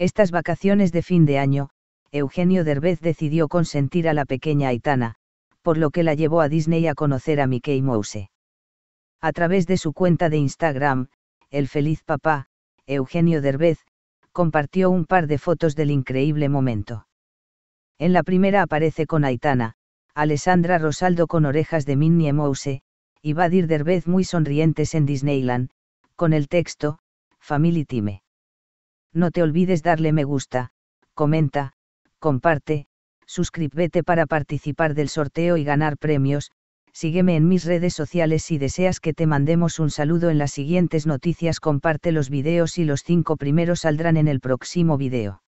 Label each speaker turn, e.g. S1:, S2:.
S1: Estas vacaciones de fin
S2: de año, Eugenio Derbez decidió consentir a la pequeña Aitana, por lo que la llevó a Disney a conocer a Mickey Mouse. A través de su cuenta de Instagram, el feliz papá, Eugenio Derbez, compartió un par de fotos del increíble momento. En la primera aparece con Aitana, Alessandra Rosaldo con orejas de Minnie Mouse, y Badir Derbez muy sonrientes en Disneyland, con el texto, Family Time. No te olvides darle me gusta, comenta, comparte, suscríbete para participar del sorteo y ganar premios, sígueme en mis redes sociales si deseas que te mandemos un saludo en las siguientes noticias comparte los videos y los cinco primeros saldrán en el próximo video.